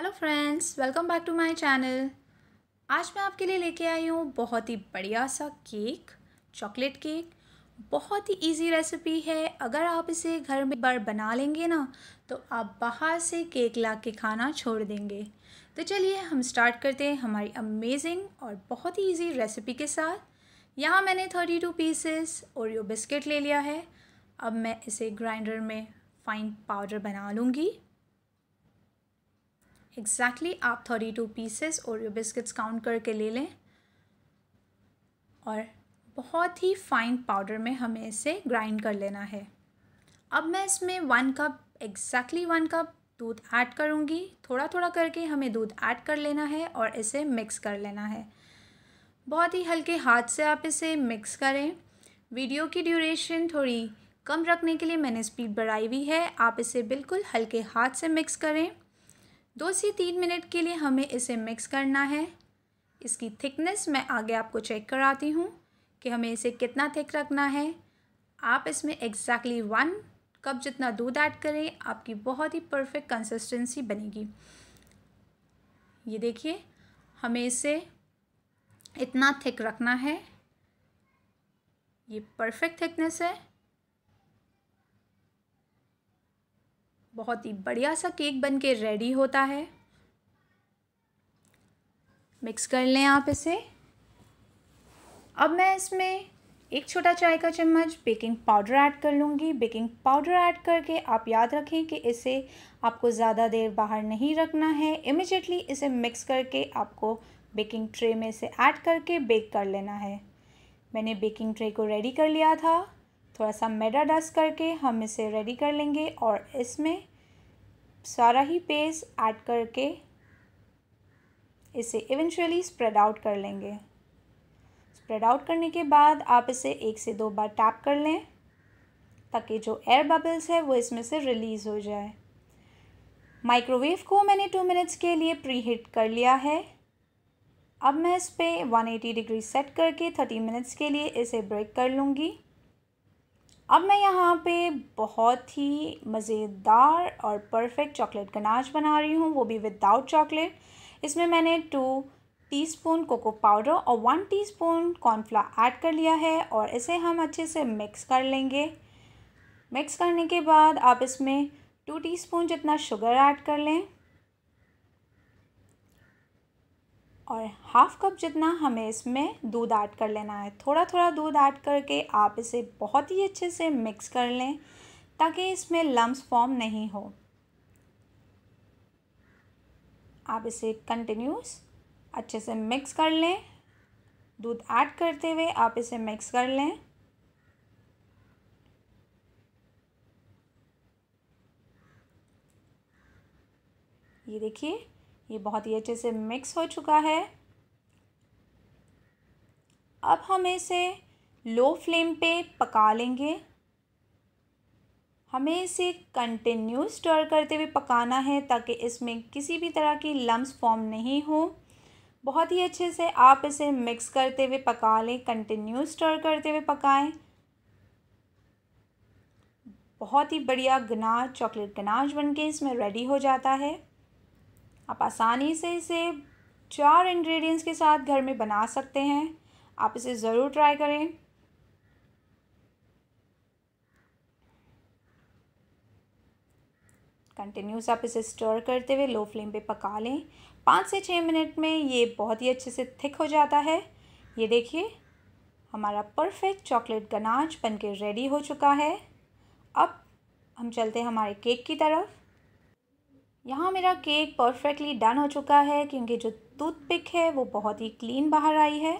hello friends welcome back to my channel आज मैं आपके लिए लेके आई हूँ बहुत ही बढ़िया सा केक चॉकलेट केक बहुत ही इजी रेसिपी है अगर आप इसे घर में बार बना लेंगे ना तो आप बाहर से केक ला के खाना छोड़ देंगे तो चलिए हम स्टार्ट करते हैं हमारी अमेजिंग और बहुत ही ईजी रेसिपी के साथ यहाँ मैंने thirty two pieces Oreo biscuit ले लिया है अब मैं इसे ग्राइंडर में फाइन पाउडर बना लूँगी एग्जैक्टली exactly आप thirty two pieces Oreo biscuits count करके ले लें और बहुत ही फाइन पाउडर में हमें इसे ग्राइंड कर लेना है अब मैं इसमें one cup exactly one cup दूध ऐड करूँगी थोड़ा थोड़ा करके हमें दूध ऐड कर लेना है और इसे मिक्स कर लेना है बहुत ही हल्के हाथ से आप इसे मिक्स करें वीडियो की ड्यूरेशन थोड़ी कम रखने के लिए मैंने स्पीड बढ़ाई हुई है आप इसे बिल्कुल हल्के हाथ से मिक्स करें दो से तीन मिनट के लिए हमें इसे मिक्स करना है इसकी थिकनेस मैं आगे आपको चेक कराती हूँ कि हमें इसे कितना थिक रखना है आप इसमें एग्जैक्टली वन कप जितना दूध ऐड करें आपकी बहुत ही परफेक्ट कंसिस्टेंसी बनेगी ये देखिए हमें इसे इतना थिक रखना है ये परफेक्ट थिकनेस है बहुत ही बढ़िया सा केक बन के रेडी होता है मिक्स कर लें आप इसे अब मैं इसमें एक छोटा चाय का चम्मच बेकिंग पाउडर ऐड कर लूँगी बेकिंग पाउडर ऐड करके आप याद रखें कि इसे आपको ज़्यादा देर बाहर नहीं रखना है इमिजिएटली इसे मिक्स करके आपको बेकिंग ट्रे में से ऐड करके बेक कर लेना है मैंने बेकिंग ट्रे को रेडी कर लिया था थोड़ा सा मैदा डस्ट करके हम इसे रेडी कर लेंगे और इसमें सारा ही पेस्ट ऐड करके इसे इवेंचुअली स्प्रेड आउट कर लेंगे स्प्रेड आउट करने के बाद आप इसे एक से दो बार टैप कर लें ताकि जो एयर बबल्स है वो इसमें से रिलीज़ हो जाए माइक्रोवेव को मैंने टू मिनट्स के लिए प्री हीट कर लिया है अब मैं इस पर वन एटी डिग्री सेट करके थर्टी मिनट्स के लिए इसे ब्रेक कर लूँगी अब मैं यहाँ पे बहुत ही मज़ेदार और परफेक्ट चॉकलेट गनाज बना रही हूँ वो भी विदाउट चॉकलेट इसमें मैंने टू टीस्पून कोको पाउडर और वन टीस्पून कॉर्नफ्लावर ऐड कर लिया है और इसे हम अच्छे से मिक्स कर लेंगे मिक्स करने के बाद आप इसमें टू टीस्पून जितना शुगर ऐड कर लें और हाफ़ कप जितना हमें इसमें दूध ऐड कर लेना है थोड़ा थोड़ा दूध ऐड करके आप इसे बहुत ही अच्छे से मिक्स कर लें ताकि इसमें लम्स फॉर्म नहीं हो आप इसे कंटिन्यूस अच्छे से मिक्स कर लें दूध ऐड करते हुए आप इसे मिक्स कर लें ये देखिए ये बहुत ही अच्छे से मिक्स हो चुका है अब हम इसे लो फ्लेम पे पका लेंगे हमें इसे कंटिन्यू स्टर करते हुए पकाना है ताकि इसमें किसी भी तरह की लम्स फॉर्म नहीं हो बहुत ही अच्छे से आप इसे मिक्स करते हुए पका लें कंटिन्यू स्टर करते हुए पकाएं बहुत ही बढ़िया गनाज चॉकलेट गनाज बनके इसमें रेडी हो जाता है आप आसानी से इसे चार इंग्रेडिएंट्स के साथ घर में बना सकते हैं आप इसे ज़रूर ट्राई करें कंटिन्यूस आप इसे स्टोर करते हुए लो फ्लेम पे पका लें पाँच से छः मिनट में ये बहुत ही अच्छे से थिक हो जाता है ये देखिए हमारा परफेक्ट चॉकलेट गनाज बनके रेडी हो चुका है अब हम चलते हैं हमारे केक की तरफ यहाँ मेरा केक परफेक्टली डन हो चुका है क्योंकि जो टूथ पिक है वो बहुत ही क्लीन बाहर आई है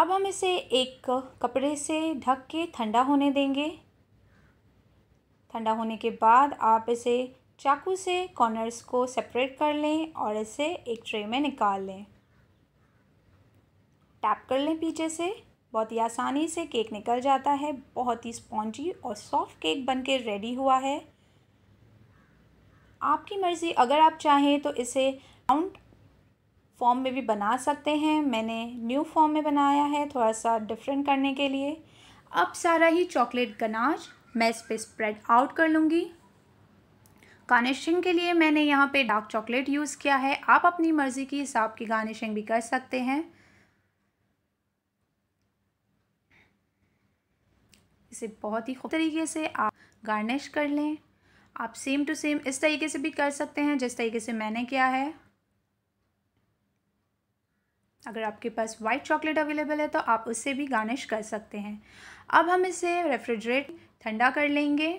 अब हम इसे एक कपड़े से ढक के ठंडा होने देंगे ठंडा होने के बाद आप इसे चाकू से कॉर्नर्स को सेपरेट कर लें और इसे एक ट्रे में निकाल लें टैप कर लें पीछे से बहुत ही आसानी से केक निकल जाता है बहुत ही स्पॉन्जी और सॉफ्ट केक बनके रेडी हुआ है आपकी मर्ज़ी अगर आप चाहें तो इसे राउंड फॉर्म में भी बना सकते हैं मैंने न्यू फॉर्म में बनाया है थोड़ा सा डिफरेंट करने के लिए अब सारा ही चॉकलेट गनाज मैं इस पर स्प्रेड आउट कर लूँगी गार्निशिंग के लिए मैंने यहाँ पे डार्क चॉकलेट यूज़ किया है आप अपनी मर्ज़ी के हिसाब की गार्निशिंग भी कर सकते हैं इसे बहुत ही खूब तरीके से आप गार्निश कर लें आप सेम टू सेम इस तरीके से भी कर सकते हैं जिस तरीके से मैंने किया है अगर आपके पास वाइट चॉकलेट अवेलेबल है तो आप उससे भी गार्निश कर सकते हैं अब हम इसे रेफ्रिजरेट ठंडा कर लेंगे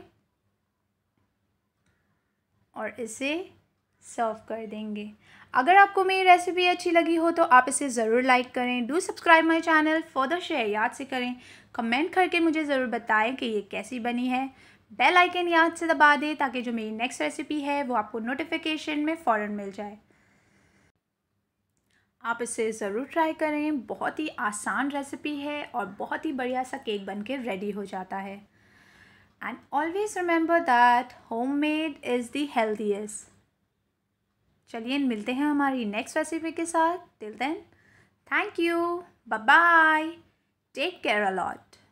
और इसे सर्व कर देंगे अगर आपको मेरी रेसिपी अच्छी लगी हो तो आप इसे ज़रूर लाइक करें do subscribe my channel for the share याद से करें कमेंट करके मुझे ज़रूर बताएं कि ये कैसी बनी है बेल आइकन याद से दबा दें ताकि जो मेरी नेक्स्ट रेसिपी है वो आपको नोटिफिकेशन में फ़ौर मिल जाए आप इसे ज़रूर ट्राई करें बहुत ही आसान रेसिपी है और बहुत ही बढ़िया सा केक बन के रेडी हो जाता है and always remember that home made is the healthiest चलिए मिलते हैं हमारी नेक्स्ट रेसिपी के साथ till then thank you bye take care allot